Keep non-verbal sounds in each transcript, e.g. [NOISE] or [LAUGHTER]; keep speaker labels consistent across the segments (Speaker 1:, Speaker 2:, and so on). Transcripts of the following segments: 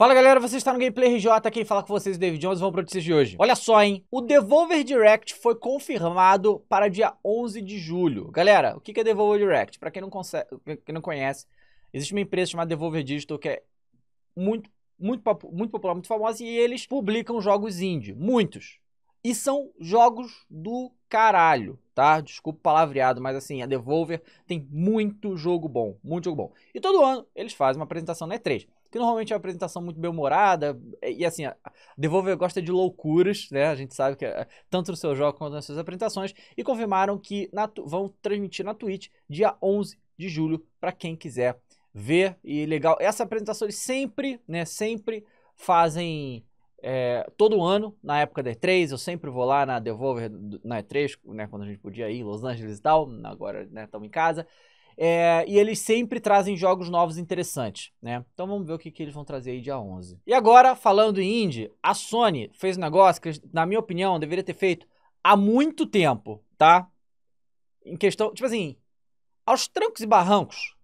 Speaker 1: Fala galera, você está no Gameplay RJ, quem fala com vocês é o David Jones, vamos para notícias de hoje. Olha só, hein, o Devolver Direct foi confirmado para dia 11 de julho. Galera, o que é Devolver Direct? Para quem, não quem não conhece, existe uma empresa chamada Devolver Digital que é muito, muito, muito popular, muito famosa, e eles publicam jogos indie, muitos. E são jogos do caralho, tá? Desculpa o palavreado, mas assim, a Devolver tem muito jogo bom, muito jogo bom. E todo ano eles fazem uma apresentação na E3 que normalmente é uma apresentação muito bem-humorada, e assim, Devolver gosta de loucuras, né? A gente sabe que é, tanto no seu jogo quanto nas suas apresentações, e confirmaram que na, vão transmitir na Twitch dia 11 de julho para quem quiser ver. E legal, essa apresentação eles sempre, né, sempre fazem é, todo ano, na época da E3, eu sempre vou lá na Devolver, na E3, né, quando a gente podia ir, Los Angeles e tal, agora estamos né, em casa. É, e eles sempre trazem jogos novos interessantes, né? Então vamos ver o que, que eles vão trazer aí dia 11. E agora, falando em indie, a Sony fez um negócio que, na minha opinião, deveria ter feito há muito tempo, tá? Em questão, tipo assim, aos trancos e barrancos,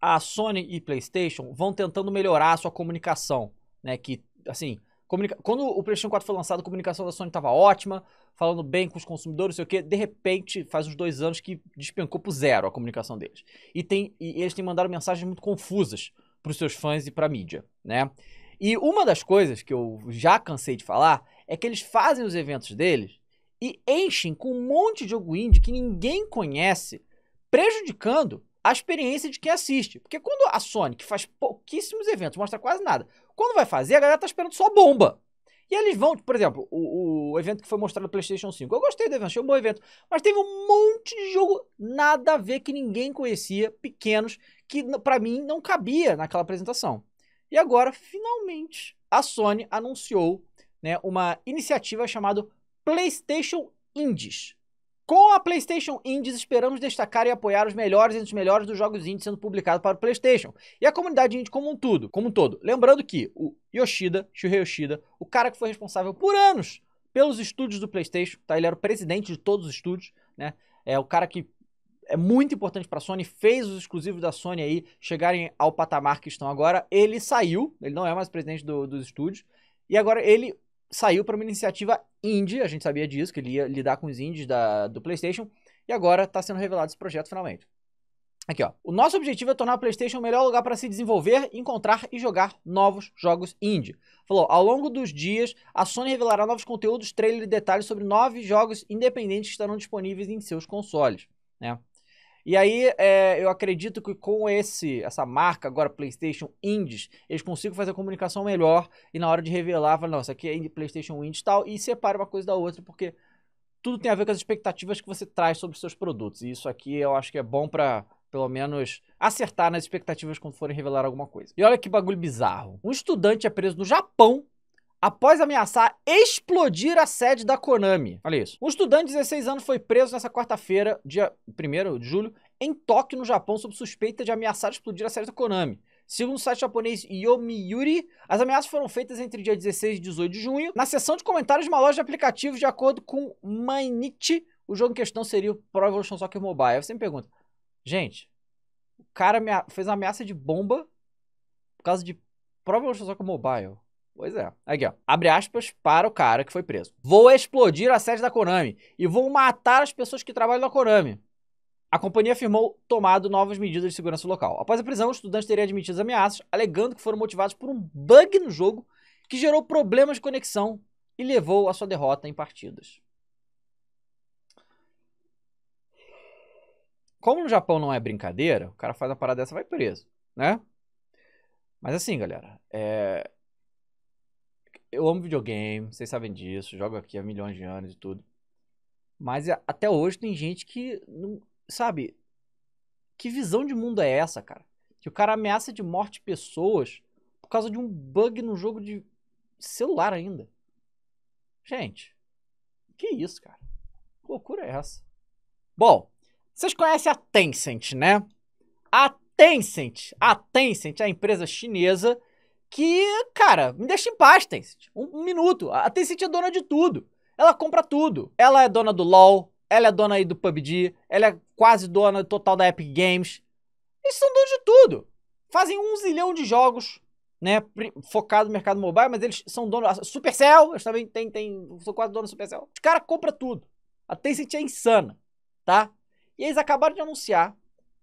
Speaker 1: a Sony e PlayStation vão tentando melhorar a sua comunicação, né? Que, assim, Comunica... Quando o PlayStation 4 foi lançado, a comunicação da Sony estava ótima, falando bem com os consumidores, não sei o quê. De repente, faz uns dois anos que despencou pro zero a comunicação deles. E, tem... e eles têm mandado mensagens muito confusas para os seus fãs e para a mídia, né? E uma das coisas que eu já cansei de falar é que eles fazem os eventos deles e enchem com um monte de jogo indie que ninguém conhece, prejudicando a experiência de quem assiste. Porque quando a Sony, que faz pouquíssimos eventos, mostra quase nada, quando vai fazer, a galera tá esperando só bomba. E eles vão, por exemplo, o, o evento que foi mostrado no PlayStation 5. Eu gostei do evento, achei um bom evento. Mas teve um monte de jogo nada a ver que ninguém conhecia, pequenos, que para mim não cabia naquela apresentação. E agora, finalmente, a Sony anunciou né, uma iniciativa chamada PlayStation Indies. Com a PlayStation Indies, esperamos destacar e apoiar os melhores entre os melhores dos jogos indies sendo publicados para o PlayStation e a comunidade indie como um, tudo, como um todo. Lembrando que o Yoshida, Shuhei Yoshida, o cara que foi responsável por anos pelos estúdios do PlayStation, tá? Ele era o presidente de todos os estúdios, né? É o cara que é muito importante para a Sony, fez os exclusivos da Sony aí chegarem ao patamar que estão agora. Ele saiu, ele não é mais presidente do, dos estúdios, e agora ele saiu para uma iniciativa indie, a gente sabia disso, que ele ia lidar com os indies da, do PlayStation, e agora está sendo revelado esse projeto finalmente. Aqui, ó. O nosso objetivo é tornar o PlayStation o melhor lugar para se desenvolver, encontrar e jogar novos jogos indie. Falou, ao longo dos dias, a Sony revelará novos conteúdos, trailers e detalhes sobre nove jogos independentes que estarão disponíveis em seus consoles, né? E aí, é, eu acredito que com esse essa marca agora, PlayStation Indies, eles consigam fazer a comunicação melhor e na hora de revelar, falar, nossa, aqui é PlayStation Indies tal, e separa uma coisa da outra, porque tudo tem a ver com as expectativas que você traz sobre os seus produtos. E isso aqui eu acho que é bom para pelo menos acertar nas expectativas quando forem revelar alguma coisa. E olha que bagulho bizarro. Um estudante é preso no Japão após ameaçar explodir a sede da Konami. Olha isso. Um estudante de 16 anos foi preso nessa quarta-feira, dia 1 de julho, em Tóquio, no Japão, sob suspeita de ameaçar explodir a sede da Konami. Segundo o site japonês Yomiuri, as ameaças foram feitas entre dia 16 e 18 de junho, na seção de comentários de uma loja de aplicativos, de acordo com Mainichi, o jogo em questão seria o Pro Evolution Soccer Mobile. você me pergunta, gente, o cara fez uma ameaça de bomba por causa de Pro Evolution Soccer Mobile. Pois é. Aqui, ó. Abre aspas para o cara que foi preso. Vou explodir a sede da Konami e vou matar as pessoas que trabalham na Konami. A companhia afirmou tomado novas medidas de segurança local. Após a prisão, o estudante teria admitido as ameaças, alegando que foram motivados por um bug no jogo que gerou problemas de conexão e levou à sua derrota em partidas. Como no Japão não é brincadeira, o cara faz uma parada dessa vai preso, né? Mas assim, galera, é, eu amo videogame, vocês sabem disso, jogo aqui há milhões de anos e tudo. Mas até hoje tem gente que não, sabe, que visão de mundo é essa, cara? Que o cara ameaça de morte pessoas por causa de um bug no jogo de celular ainda. Gente, que isso, cara? Que loucura é essa? Bom, vocês conhecem a Tencent, né? A Tencent, a Tencent é a empresa chinesa que, cara, me deixa em paz, Tencent. Um, um minuto. A Tencent é dona de tudo. Ela compra tudo. Ela é dona do LoL, ela é dona aí do PUBG, ela é quase dona total da Epic Games. Eles são donos de tudo. Fazem um zilhão de jogos, né, focado no mercado mobile, mas eles são donos... Supercell, eles também têm, têm são quase donos do Supercell. Os caras compram tudo. A Tencent é insana, tá? E eles acabaram de anunciar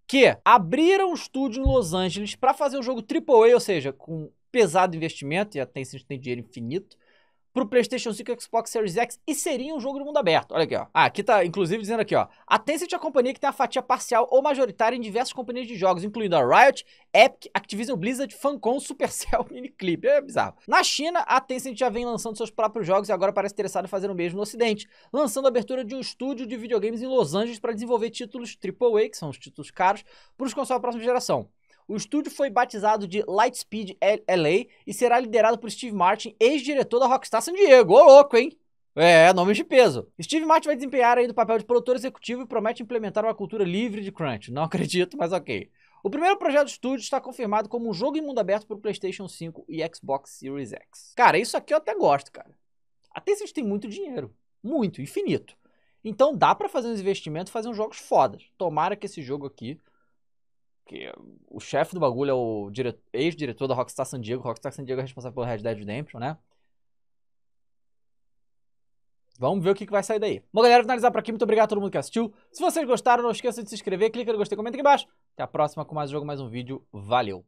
Speaker 1: que abriram um estúdio em Los Angeles para fazer um jogo AAA, ou seja, com pesado investimento, e a Tencent tem dinheiro infinito, para o PlayStation 5 e Xbox Series X e seria um jogo de mundo aberto. Olha aqui, ó. Ah, aqui tá, inclusive, dizendo aqui, ó. A Tencent é a companhia que tem a fatia parcial ou majoritária em diversas companhias de jogos, incluindo a Riot, Epic, Activision Blizzard, Funcom, Supercell, [LAUGHS] Miniclip. É bizarro. Na China, a Tencent já vem lançando seus próprios jogos e agora parece interessada em fazer o mesmo no Ocidente, lançando a abertura de um estúdio de videogames em Los Angeles para desenvolver títulos AAA, que são os títulos caros, para os consoles da próxima geração. O estúdio foi batizado de Lightspeed LA e será liderado por Steve Martin, ex-diretor da Rockstar San Diego. Ô, louco, hein? É, nome de peso. Steve Martin vai desempenhar aí do papel de produtor executivo e promete implementar uma cultura livre de crunch. Não [LAUGHS] acredito, mas ok. O primeiro projeto do estúdio está confirmado como um jogo em mundo aberto para o PlayStation 5 e Xbox Series X. Cara, isso aqui eu até gosto, cara. Até se a gente tem muito dinheiro. Muito, infinito. Então dá para fazer uns investimentos, fazer uns jogos fodas. Tomara que esse jogo aqui que o chefe do bagulho é o ex-diretor da Rockstar San Diego. Rockstar San Diego é responsável pelo Red Dead Redemption, né? Vamos ver o que, vai sair daí. Bom, galera, finalizar por aqui. Muito obrigado a todo mundo que assistiu. Se vocês gostaram, não esqueça de se inscrever, clica no gostei, comenta aqui embaixo. Até a próxima com mais um jogo, mais um vídeo. Valeu!